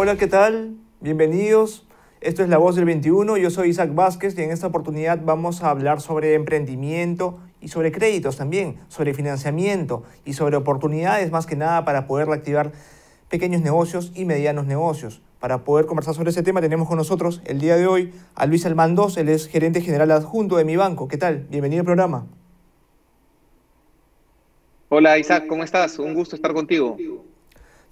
Hola, ¿qué tal? Bienvenidos. Esto es La Voz del 21. Yo soy Isaac Vázquez y en esta oportunidad vamos a hablar sobre emprendimiento y sobre créditos también, sobre financiamiento y sobre oportunidades más que nada para poder reactivar pequeños negocios y medianos negocios. Para poder conversar sobre ese tema tenemos con nosotros el día de hoy a Luis Almandos, él es gerente general adjunto de mi banco. ¿Qué tal? Bienvenido al programa. Hola Isaac, ¿cómo estás? Un gusto estar contigo.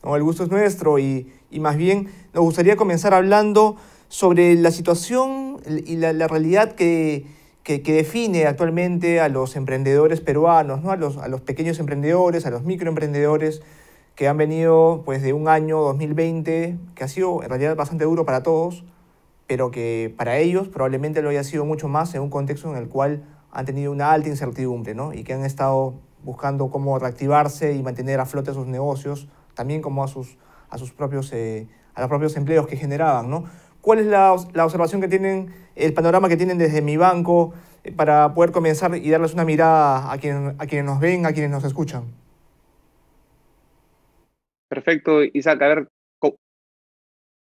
No, el gusto es nuestro y y más bien nos gustaría comenzar hablando sobre la situación y la, la realidad que, que, define actualmente a los emprendedores peruanos, ¿no? a, los, a los pequeños emprendedores, a los microemprendedores que han venido pues, de un año 2020 que ha sido en realidad bastante duro para todos, pero que para ellos probablemente lo haya sido mucho más en un contexto en el cual han tenido una alta incertidumbre ¿no? y que han estado buscando cómo reactivarse y mantener a flote sus negocios, también como a sus, a, sus propios, eh, a los propios empleos que generaban. ¿no? ¿Cuál es la, observación que tienen, el panorama que tienen desde mi banco eh, para poder comenzar y darles una mirada a, a quienes nos ven, a quienes nos escuchan? Perfecto, Isaac. A ver,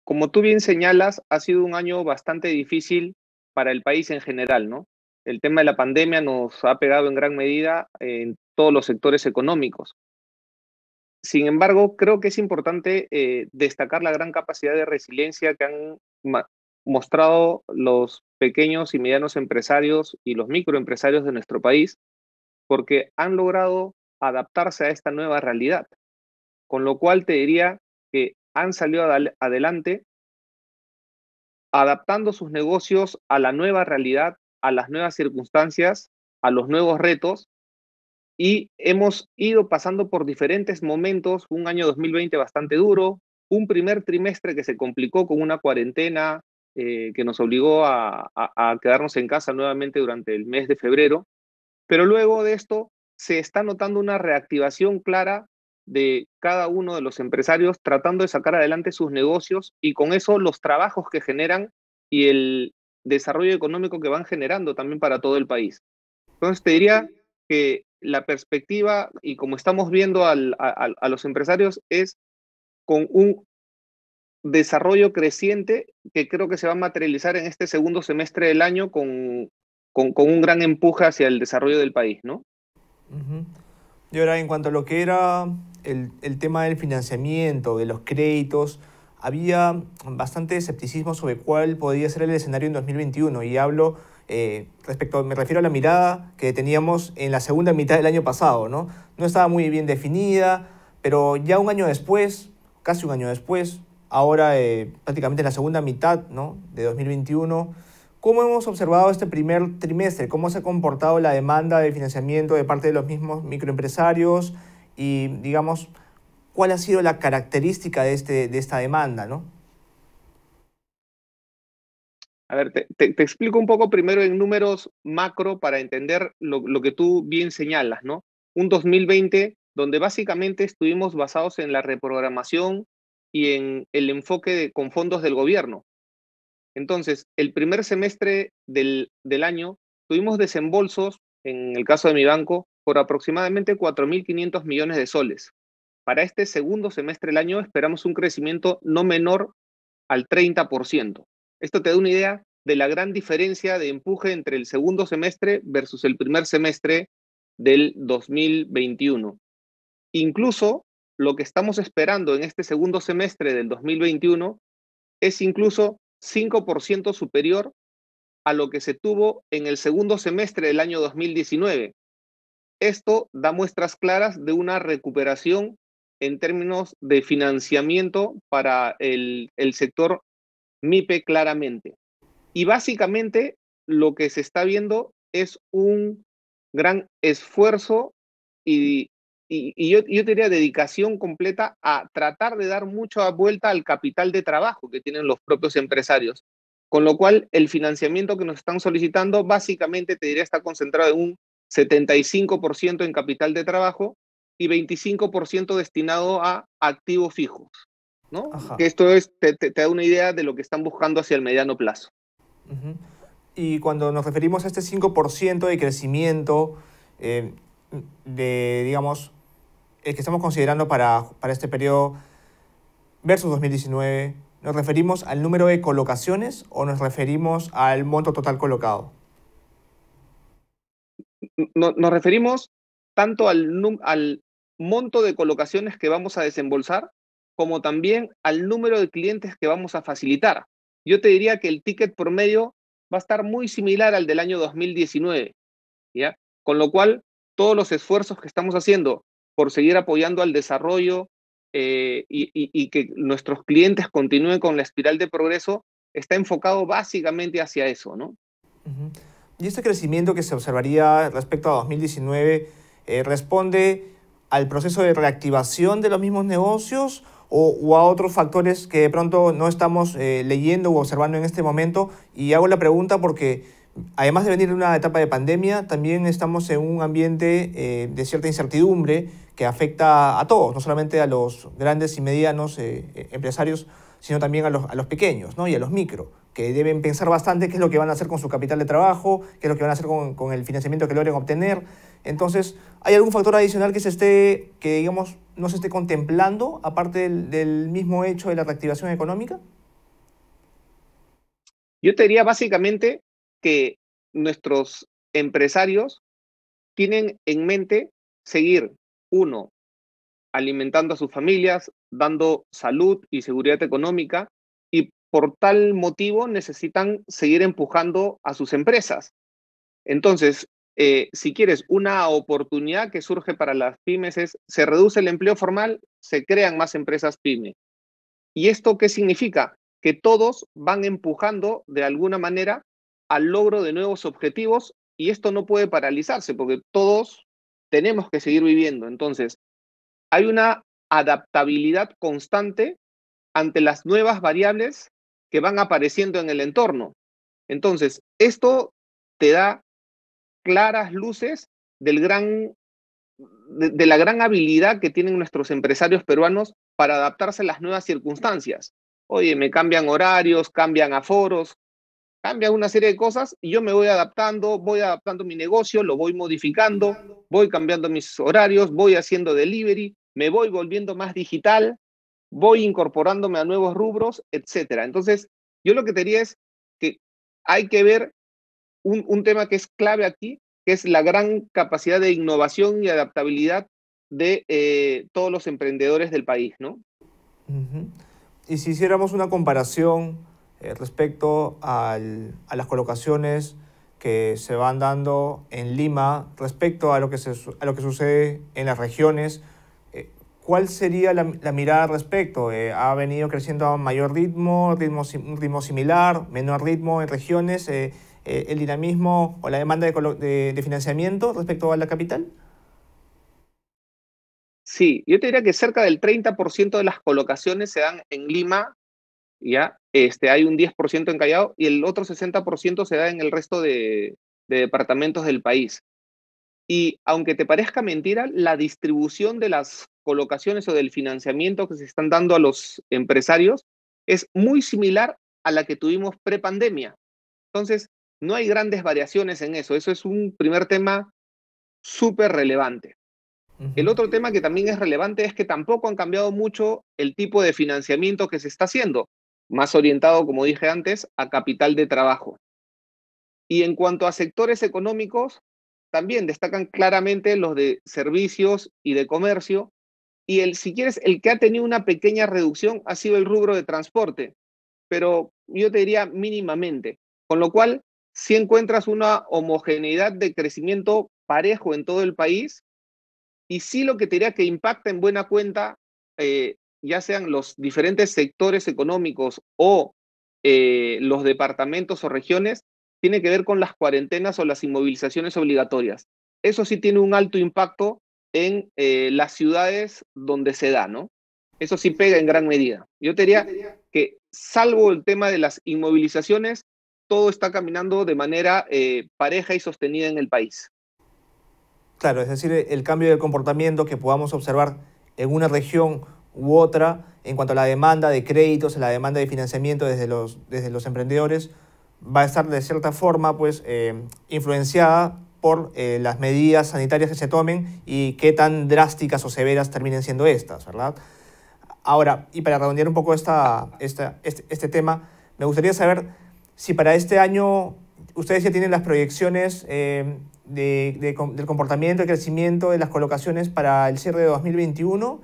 como tú bien señalas, ha sido un año bastante difícil para el país en general, ¿no? El tema de la pandemia nos ha pegado en gran medida en todos los sectores económicos. Sin embargo, creo que es importante eh, destacar la gran capacidad de resiliencia que han mostrado los pequeños y medianos empresarios y los microempresarios de nuestro país, porque han logrado adaptarse a esta nueva realidad. Con lo cual te diría que han salido adelante adaptando sus negocios a la nueva realidad, a las nuevas circunstancias, a los nuevos retos y hemos ido pasando por diferentes momentos, un año 2020 bastante duro, un primer trimestre que se complicó con una cuarentena eh, que nos obligó a quedarnos en casa nuevamente durante el mes de febrero, pero luego de esto se está notando una reactivación clara de cada uno de los empresarios tratando de sacar adelante sus negocios y con eso los trabajos que generan y el desarrollo económico que van generando también para todo el país. Entonces te diría que la perspectiva, y como estamos viendo a, los empresarios, es con un desarrollo creciente que creo que se va a materializar en este segundo semestre del año con, con, un gran empuje hacia el desarrollo del país, ¿no? Y ahora, en cuanto a lo que era el, el tema del financiamiento, de los créditos, había bastante escepticismo sobre cuál podía ser el escenario en 2021, y hablo eh, respecto, me refiero a la mirada que teníamos en la segunda mitad del año pasado, ¿no? No estaba muy bien definida, pero ya un año después, casi un año después, ahora eh, prácticamente en la segunda mitad ¿no? de 2021, ¿cómo hemos observado este primer trimestre? ¿Cómo se ha comportado la demanda de financiamiento de parte de los mismos microempresarios? Y digamos, ¿cuál ha sido la característica de, este, de esta demanda? ¿no? A ver, te, explico un poco primero en números macro para entender lo, que tú bien señalas, ¿no? Un 2020 donde básicamente estuvimos basados en la reprogramación y en el enfoque con fondos del gobierno. Entonces, el primer semestre del, del año tuvimos desembolsos, en el caso de mi banco, por aproximadamente 4.500 millones de soles. Para este segundo semestre del año esperamos un crecimiento no menor al 30%. Esto te da una idea de la gran diferencia de empuje entre el segundo semestre versus el primer semestre del 2021. Incluso lo que estamos esperando en este segundo semestre del 2021 es incluso 5% superior a lo que se tuvo en el segundo semestre del año 2019. Esto da muestras claras de una recuperación en términos de financiamiento para el, el sector MIPE claramente. Y básicamente lo que se está viendo es un gran esfuerzo y, yo, yo, diría dedicación completa a tratar de dar mucha vuelta al capital de trabajo que tienen los propios empresarios. Con lo cual, el financiamiento que nos están solicitando básicamente, te diría, está concentrado en un 75% en capital de trabajo y 25% destinado a activos fijos. Que esto te, da una idea de lo que están buscando hacia el mediano plazo. Y cuando nos referimos a este 5% de crecimiento, eh, de, digamos, el que estamos considerando para, para este periodo versus 2019, ¿nos referimos al número de colocaciones o nos referimos al monto total colocado? No, nos referimos tanto al monto de colocaciones que vamos a desembolsar como también al número de clientes que vamos a facilitar. Yo te diría que el ticket promedio va a estar muy similar al del año 2019, ¿ya? Con lo cual, todos los esfuerzos que estamos haciendo por seguir apoyando al desarrollo eh, y, que nuestros clientes continúen con la espiral de progreso, está enfocado básicamente hacia eso, ¿no? Y este crecimiento que se observaría respecto a 2019 eh, responde al proceso de reactivación de los mismos negocios o, a otros factores que de pronto no estamos eh, leyendo o observando en este momento. Y hago la pregunta porque además de venir de una etapa de pandemia, también estamos en un ambiente eh, de cierta incertidumbre que afecta a todos, no solamente a los grandes y medianos eh, empresarios, sino también a los, a los pequeños ¿no? y a los micro, que deben pensar bastante qué es lo que van a hacer con su capital de trabajo, qué es lo que van a hacer con, con el financiamiento que logren obtener. Entonces, ¿hay algún factor adicional que se esté, que digamos, no se esté contemplando, aparte del, del mismo hecho de la reactivación económica? Yo te diría básicamente que nuestros empresarios tienen en mente seguir, uno, alimentando a sus familias, dando salud y seguridad económica, y por tal motivo necesitan seguir empujando a sus empresas. Entonces, eh, si quieres, una oportunidad que surge para las pymes es, se reduce el empleo formal, se crean más empresas pyme. ¿Y esto qué significa? Que todos van empujando de alguna manera al logro de nuevos objetivos y esto no puede paralizarse porque todos tenemos que seguir viviendo. Entonces, hay una adaptabilidad constante ante las nuevas variables que van apareciendo en el entorno. Entonces, esto te da claras luces del gran, de, la gran habilidad que tienen nuestros empresarios peruanos para adaptarse a las nuevas circunstancias. Oye, me cambian horarios, cambian aforos, cambian una serie de cosas y yo me voy adaptando, voy adaptando mi negocio, lo voy modificando, voy cambiando mis horarios, voy haciendo delivery, me voy volviendo más digital, voy incorporándome a nuevos rubros, etcétera. Entonces, yo lo que te diría es que hay que ver un, tema que es clave aquí, que es la gran capacidad de innovación y adaptabilidad de eh, todos los emprendedores del país, ¿no? Y si hiciéramos una comparación eh, respecto a las colocaciones que se van dando en Lima respecto a lo que, se, lo que sucede en las regiones, eh, ¿cuál sería la, mirada al respecto? ¿Ha venido creciendo a mayor ritmo, ritmo, ritmo similar, menor ritmo en regiones? Eh, el dinamismo o la demanda de, financiamiento respecto a la capital? Sí, yo te diría que cerca del 30% de las colocaciones se dan en Lima, ya este, hay un 10% en Callao y el otro 60% se da en el resto de, de departamentos del país. Y aunque te parezca mentira, la distribución de las colocaciones o del financiamiento que se están dando a los empresarios es muy similar a la que tuvimos prepandemia. Entonces, no hay grandes variaciones en eso. Eso es un primer tema súper relevante. El otro tema que también es relevante es que tampoco han cambiado mucho el tipo de financiamiento que se está haciendo, más orientado, como dije antes, a capital de trabajo. Y en cuanto a sectores económicos, también destacan claramente los de servicios y de comercio. Y el, si quieres, el que ha tenido una pequeña reducción ha sido el rubro de transporte, pero yo te diría mínimamente. Con lo cual, si encuentras una homogeneidad de crecimiento parejo en todo el país y si lo que te diría que impacta en buena cuenta, eh, ya sean los diferentes sectores económicos o eh, los departamentos o regiones, tiene que ver con las cuarentenas o las inmovilizaciones obligatorias. Eso sí tiene un alto impacto en eh, las ciudades donde se da, ¿no? Eso sí pega en gran medida. Yo te diría que, salvo el tema de las inmovilizaciones, todo está caminando de manera eh, pareja y sostenida en el país. Claro, es decir, el cambio de comportamiento que podamos observar en una región u otra en cuanto a la demanda de créditos, la demanda de financiamiento desde los, desde los emprendedores, va a estar de cierta forma pues, eh, influenciada por eh, las medidas sanitarias que se tomen y qué tan drásticas o severas terminen siendo estas, ¿verdad? Ahora, y para redondear un poco este, este tema, me gustaría saber si para este año ustedes ya tienen las proyecciones eh, del comportamiento, el crecimiento de las colocaciones para el cierre de 2021,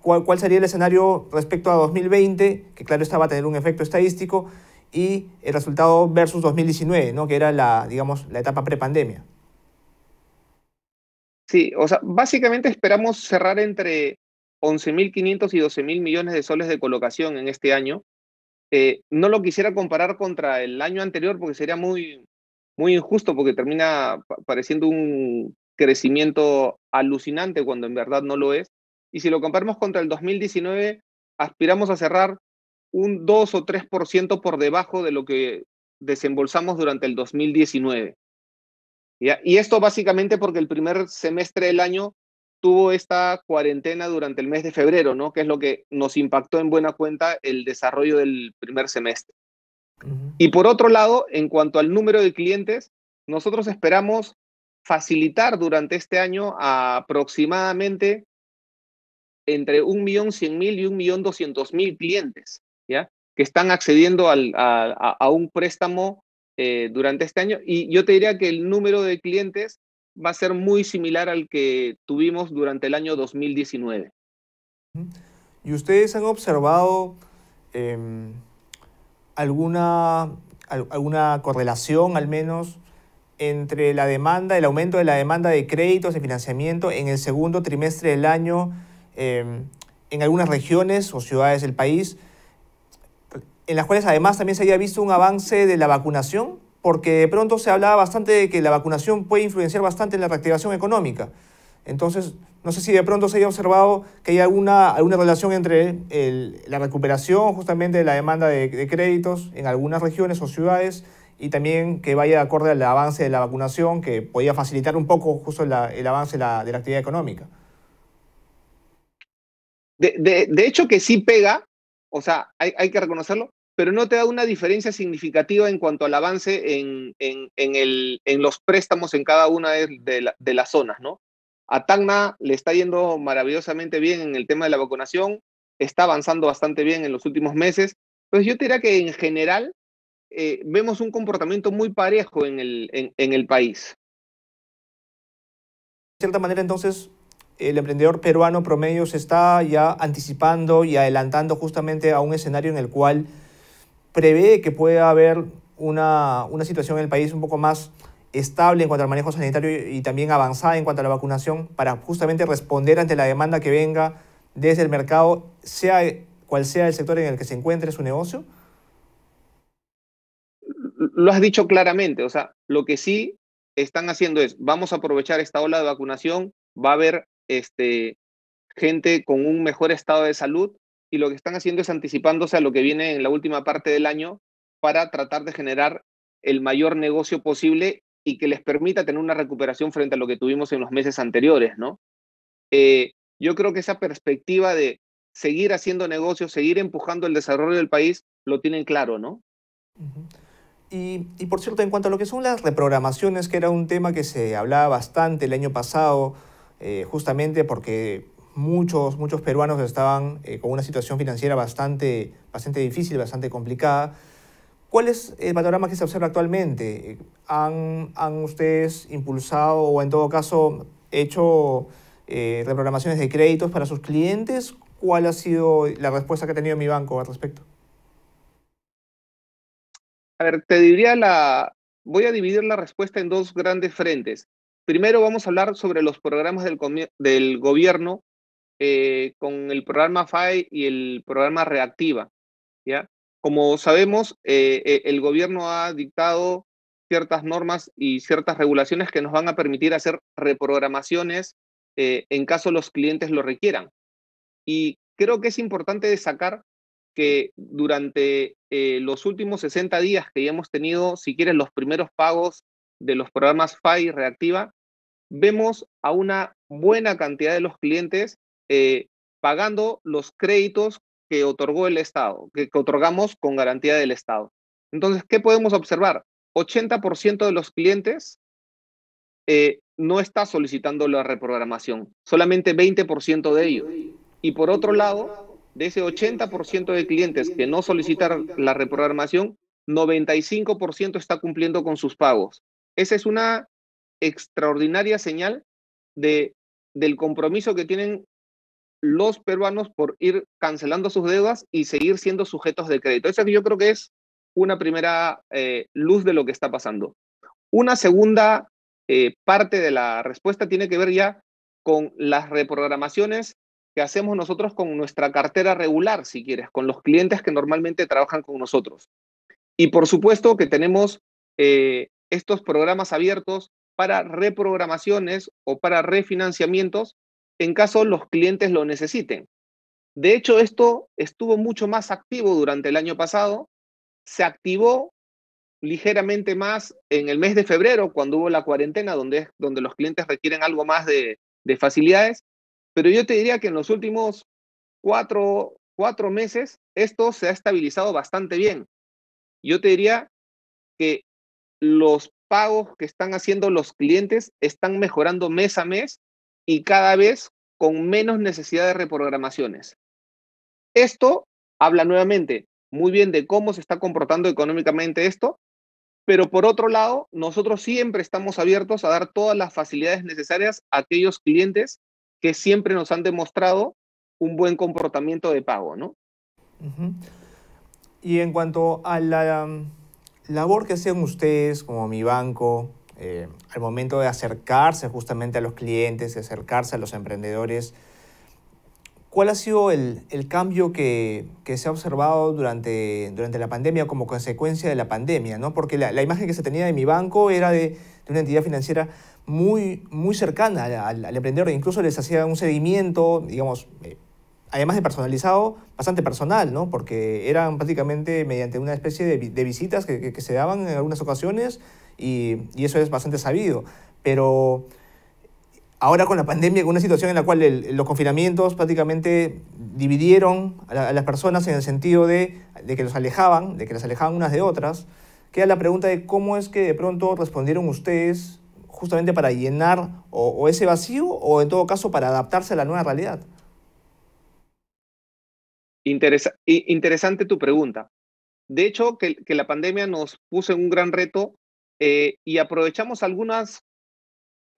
¿cuál, sería el escenario respecto a 2020, que claro estaba a tener un efecto estadístico, y el resultado versus 2019, ¿no? que era la, digamos, la etapa prepandemia. Sí, o sea, básicamente esperamos cerrar entre 11.500 y 12.000 millones de soles de colocación en este año, eh, no lo quisiera comparar contra el año anterior porque sería muy, muy injusto porque termina pareciendo un crecimiento alucinante cuando en verdad no lo es. Y si lo comparamos contra el 2019, aspiramos a cerrar un 2 o 3% por debajo de lo que desembolsamos durante el 2019. Y esto básicamente porque el primer semestre del año tuvo esta cuarentena durante el mes de febrero, ¿no? Que es lo que nos impactó en buena cuenta el desarrollo del primer semestre. Y por otro lado, en cuanto al número de clientes, nosotros esperamos facilitar durante este año aproximadamente entre 1.100.000 y 1.200.000 clientes, ¿ya? Que están accediendo a, un préstamo eh, durante este año. Y yo te diría que el número de clientes va a ser muy similar al que tuvimos durante el año 2019. ¿Y ustedes han observado em, alguna, alguna correlación al menos entre la demanda, el aumento de la demanda de créditos de financiamiento en el segundo trimestre del año em, en algunas regiones o ciudades del país, en las cuales además también se había visto un avance de la vacunación? porque de pronto se hablaba bastante de que la vacunación puede influenciar bastante en la reactivación económica. Entonces, no sé si de pronto se haya observado que hay alguna, alguna relación entre la recuperación justamente de la demanda de, créditos en algunas regiones o ciudades y también que vaya de acorde al avance de la vacunación, que podía facilitar un poco justo el avance de la, actividad económica. De, hecho que sí pega, o sea, hay que reconocerlo, pero no te da una diferencia significativa en cuanto al avance en, los préstamos en cada una de, las zonas, ¿no? A Tacna le está yendo maravillosamente bien en el tema de la vacunación, está avanzando bastante bien en los últimos meses. Pues yo diría que en general eh, vemos un comportamiento muy parejo en el, en el país. De cierta manera, entonces, el emprendedor peruano promedio se está ya anticipando y adelantando justamente a un escenario en el cual prevé que pueda haber una, situación en el país un poco más estable en cuanto al manejo sanitario y también avanzada en cuanto a la vacunación para justamente responder ante la demanda que venga desde el mercado, sea cual sea el sector en el que se encuentre su negocio? Lo has dicho claramente, o sea, lo que sí están haciendo es, vamos a aprovechar esta ola de vacunación, va a haber este, gente con un mejor estado de salud, y lo que están haciendo es anticipándose a lo que viene en la última parte del año para tratar de generar el mayor negocio posible y que les permita tener una recuperación frente a lo que tuvimos en los meses anteriores, ¿no? Eh, yo creo que esa perspectiva de seguir haciendo negocios, seguir empujando el desarrollo del país, lo tienen claro, ¿no? Y, por cierto, en cuanto a lo que son las reprogramaciones, que era un tema que se hablaba bastante el año pasado, eh, justamente porque muchos, muchos peruanos estaban eh, con una situación financiera bastante, bastante difícil, bastante complicada. ¿Cuál es el panorama que se observa actualmente? ¿Han, ustedes impulsado o en todo caso hecho eh, reprogramaciones de créditos para sus clientes? ¿Cuál ha sido la respuesta que ha tenido mi banco al respecto? A ver, te diría la... Voy a dividir la respuesta en dos grandes frentes. Primero vamos a hablar sobre los programas del gobierno eh, con el programa Fai e y el programa Reactiva. ¿ya? Como sabemos, eh, e, el gobierno ha dictado ciertas normas y ciertas regulaciones que nos van a permitir hacer reprogramaciones eh, en caso los clientes lo requieran. Y creo que es importante destacar que durante los últimos 60 días que ya hemos tenido, si quieres, los primeros pagos de los programas FAI e Reactiva, vemos a una buena cantidad de los clientes eh, pagando los créditos que otorgó el Estado, que, otorgamos con garantía del Estado. Entonces, ¿qué podemos observar? 80% de los clientes eh, no está solicitando la reprogramación, solamente 20% de ellos. Y por otro lado, de ese 80% de clientes que no solicitan la reprogramación, 95% está cumpliendo con sus pagos. Esa es una extraordinaria señal de, del compromiso que tienen los peruanos por ir cancelando sus deudas y seguir siendo sujetos de crédito. Esa yo creo que es una primera eh, luz de lo que está pasando. Una segunda eh, parte de la respuesta tiene que ver ya con las reprogramaciones que hacemos nosotros con nuestra cartera regular, si quieres, con los clientes que normalmente trabajan con nosotros. Y por supuesto que tenemos eh, estos programas abiertos para reprogramaciones o para refinanciamientos en caso los clientes lo necesiten. De hecho, esto estuvo mucho más activo durante el año pasado. Se activó ligeramente más en el mes de febrero, cuando hubo la cuarentena, donde, donde los clientes requieren algo más de, facilidades. Pero yo te diría que en los últimos cuatro, cuatro meses esto se ha estabilizado bastante bien. Yo te diría que los pagos que están haciendo los clientes están mejorando mes a mes y cada vez con menos necesidad de reprogramaciones. Esto habla nuevamente muy bien de cómo se está comportando económicamente esto, pero por otro lado, nosotros siempre estamos abiertos a dar todas las facilidades necesarias a aquellos clientes que siempre nos han demostrado un buen comportamiento de pago, ¿no? Y en cuanto a la mm, labor que hacen ustedes como mi banco, eh, al momento de acercarse justamente a los clientes, de acercarse a los emprendedores, ¿Cuál ha sido el, el cambio que, que, se ha observado durante, durante la pandemia como consecuencia de la pandemia? ¿no? Porque la, imagen que se tenía de mi banco era de, una entidad financiera muy, muy cercana al, al, emprendedor, e incluso les hacía un seguimiento, digamos, eh, además de personalizado, bastante personal, ¿no? porque eran prácticamente mediante una especie de, visitas que, se daban en algunas ocasiones y, eso es bastante sabido. Pero ahora con la pandemia, con una situación en la cual los confinamientos prácticamente dividieron a, las personas en el sentido de, que los alejaban, de que las alejaban unas de otras, queda la pregunta de cómo es que de pronto respondieron ustedes justamente para llenar o, ese vacío o en todo caso para adaptarse a la nueva realidad. interesante tu pregunta. De hecho, que, la pandemia nos puso un gran reto eh, y aprovechamos algunas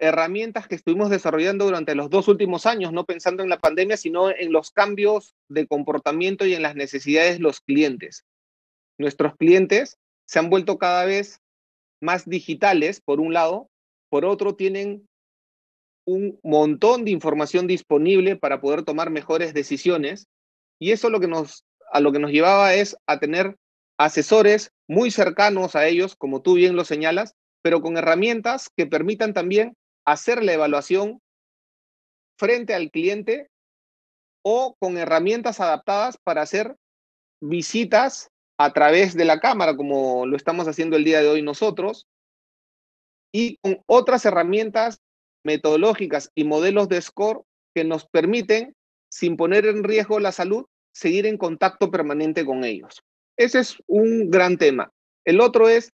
herramientas que estuvimos desarrollando durante los dos últimos años, no pensando en la pandemia, sino en los cambios de comportamiento y en las necesidades de los clientes. Nuestros clientes se han vuelto cada vez más digitales, por un lado, por otro, tienen un montón de información disponible para poder tomar mejores decisiones y eso lo que nos, a lo que nos llevaba es a tener asesores muy cercanos a ellos, como tú bien lo señalas, pero con herramientas que permitan también hacer la evaluación frente al cliente o con herramientas adaptadas para hacer visitas a través de la cámara, como lo estamos haciendo el día de hoy nosotros, y con otras herramientas metodológicas y modelos de score que nos permiten, sin poner en riesgo la salud, seguir en contacto permanente con ellos. Ese es un gran tema. El otro es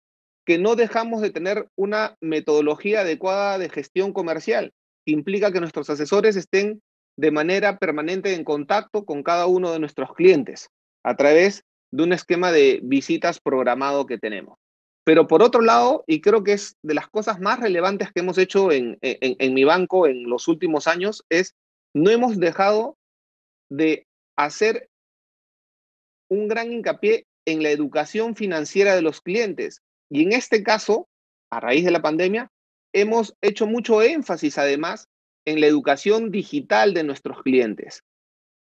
que no dejamos de tener una metodología adecuada de gestión comercial, que implica que nuestros asesores estén de manera permanente en contacto con cada uno de nuestros clientes a través de un esquema de visitas programado que tenemos. Pero por otro lado, y creo que es de las cosas más relevantes que hemos hecho en, mi banco en los últimos años, es no hemos dejado de hacer un gran hincapié en la educación financiera de los clientes. Y en este caso, a raíz de la pandemia, hemos hecho mucho énfasis además en la educación digital de nuestros clientes.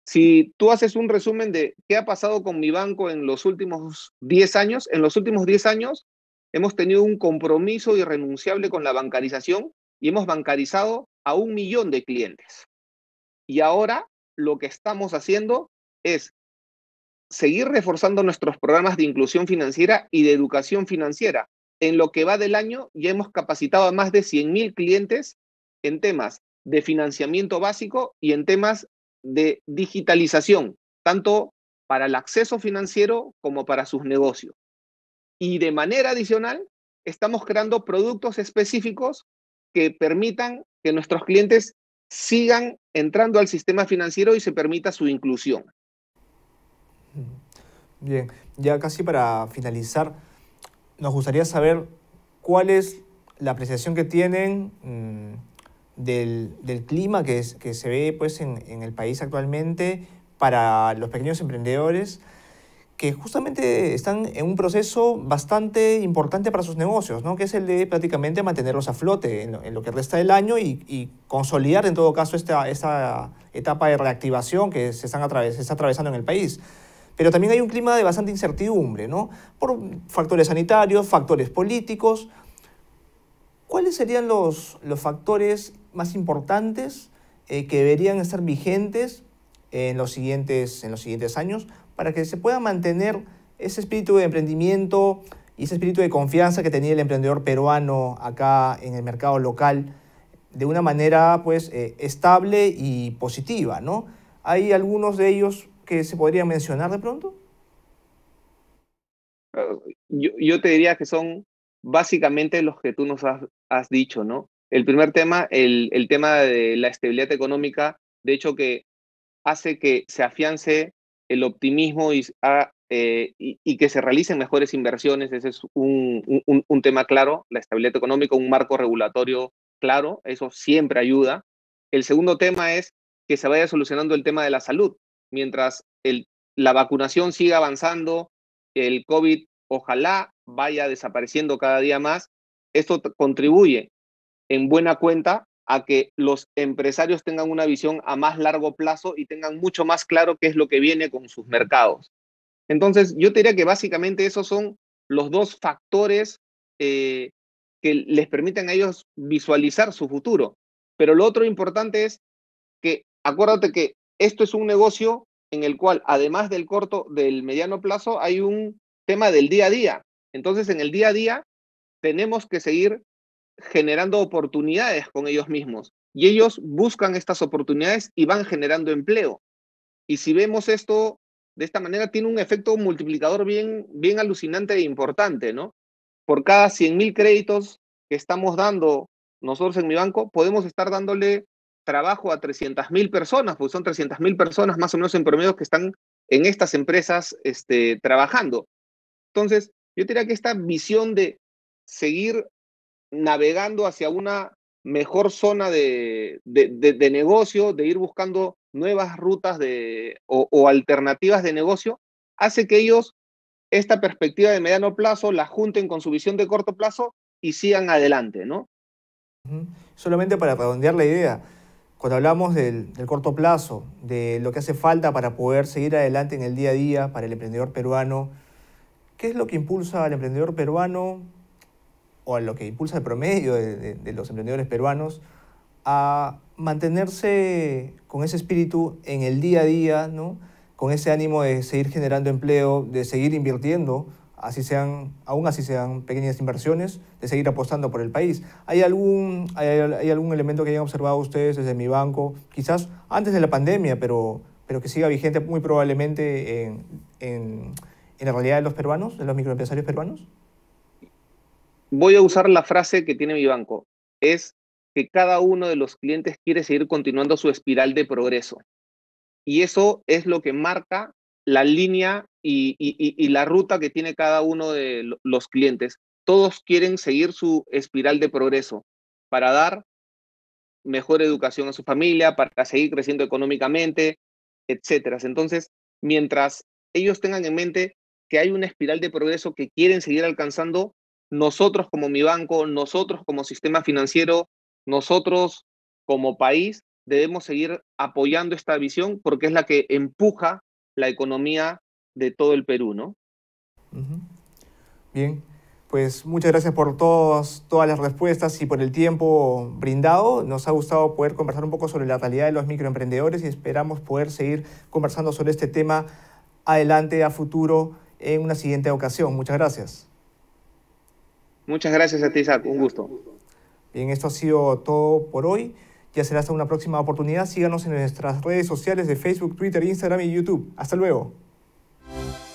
Si tú haces un resumen de qué ha pasado con mi banco en los últimos 10 años, en los últimos 10 años hemos tenido un compromiso irrenunciable con la bancarización y hemos bancarizado a un millón de clientes. Y ahora lo que estamos haciendo es seguir reforzando nuestros programas de inclusión financiera y de educación financiera. En lo que va del año, ya hemos capacitado a más de 100.000 clientes en temas de financiamiento básico y en temas de digitalización, tanto para el acceso financiero como para sus negocios. Y de manera adicional, estamos creando productos específicos que permitan que nuestros clientes sigan entrando al sistema financiero y se permita su inclusión. Bien, ya casi para finalizar, nos gustaría saber cuál es la apreciación que tienen mm, del, del, clima que, es, que se ve pues, en, en, el país actualmente para los pequeños emprendedores que justamente están en un proceso bastante importante para sus negocios, ¿no? que es el de prácticamente mantenerlos a flote en lo, que resta del año y, y, consolidar en todo caso esta, etapa de reactivación que se, están se está atravesando en el país. Pero también hay un clima de bastante incertidumbre, ¿no? Por factores sanitarios, factores políticos. ¿Cuáles serían los, los factores más importantes eh, que deberían estar vigentes en los, siguientes, en los siguientes años para que se pueda mantener ese espíritu de emprendimiento y ese espíritu de confianza que tenía el emprendedor peruano acá en el mercado local? de una manera pues eh, estable y positiva, ¿no? Hay algunos de ellos que se podría mencionar de pronto? Yo, yo te diría que son básicamente los que tú nos has, dicho, ¿no? El primer tema, el, el, tema de la estabilidad económica, de hecho que hace que se afiance el optimismo y, a, ah, eh, y, y que se realicen mejores inversiones, ese es un, un, un tema claro, la estabilidad económica, un marco regulatorio claro, eso siempre ayuda. El segundo tema es que se vaya solucionando el tema de la salud, mientras la vacunación siga avanzando, el COVID ojalá vaya desapareciendo cada día más, esto contribuye en buena cuenta a que los empresarios tengan una visión a más largo plazo y tengan mucho más claro qué es lo que viene con sus mercados. Entonces, yo te diría que básicamente esos son los dos factores eh, que les permiten a ellos visualizar su futuro. Pero lo otro importante es que acuérdate que esto es un negocio en el cual, además del corto, del mediano plazo, hay un tema del día a día. Entonces, en el día a día, tenemos que seguir generando oportunidades con ellos mismos. Y ellos buscan estas oportunidades y van generando empleo. Y si vemos esto de esta manera, tiene un efecto multiplicador bien, bien alucinante e importante, ¿no? Por cada 100 créditos que estamos dando nosotros en mi banco, podemos estar dándole trabajo a 300.000 personas, porque son 300.000 personas más o menos en promedio que están en estas empresas este, trabajando. Entonces, yo diría que esta visión de seguir navegando hacia una mejor zona de, negocio, de ir buscando nuevas rutas de, o, o alternativas de negocio, hace que ellos esta perspectiva de mediano plazo la junten con su visión de corto plazo y sigan adelante, ¿no? Solamente para redondear la idea, cuando hablamos del, corto plazo, de lo que hace falta para poder seguir adelante en el día a día para el emprendedor peruano, ¿qué es lo que impulsa al emprendedor peruano o a lo que impulsa el promedio de, los emprendedores peruanos a mantenerse con ese espíritu en el día a día, ¿no? con ese ánimo de seguir generando empleo, de seguir invirtiendo sean, aún así sean pequeñas inversiones, de seguir apostando por el país. ¿Hay algún, algún elemento que hayan observado ustedes desde mi banco, quizás antes de la pandemia, pero, pero que siga vigente muy probablemente en, en la realidad de los peruanos, de los microempresarios peruanos? Voy a usar la frase que tiene mi banco. Es que cada uno de los clientes quiere seguir continuando su espiral de progreso. Y eso es lo que marca la línea y, la ruta que tiene cada uno de los clientes. Todos quieren seguir su espiral de progreso para dar mejor educación a su familia, para seguir creciendo económicamente, etcétera. Entonces, mientras ellos tengan en mente que hay una espiral de progreso que quieren seguir alcanzando, nosotros como mi banco, nosotros como sistema financiero, nosotros como país, debemos seguir apoyando esta visión porque es la que empuja la economía de todo el Perú, ¿no? Bien, pues muchas gracias por todas las respuestas y por el tiempo brindado. Nos ha gustado poder conversar un poco sobre la realidad de los microemprendedores y esperamos poder seguir conversando sobre este tema adelante, a futuro, en una siguiente ocasión. Muchas gracias. Muchas gracias a ti, Isaac. Un gusto. Bien, esto ha sido todo por hoy. Ya será hasta una próxima oportunidad. Síganos en nuestras redes sociales de Facebook, Twitter, Instagram y YouTube. Hasta luego. Thank you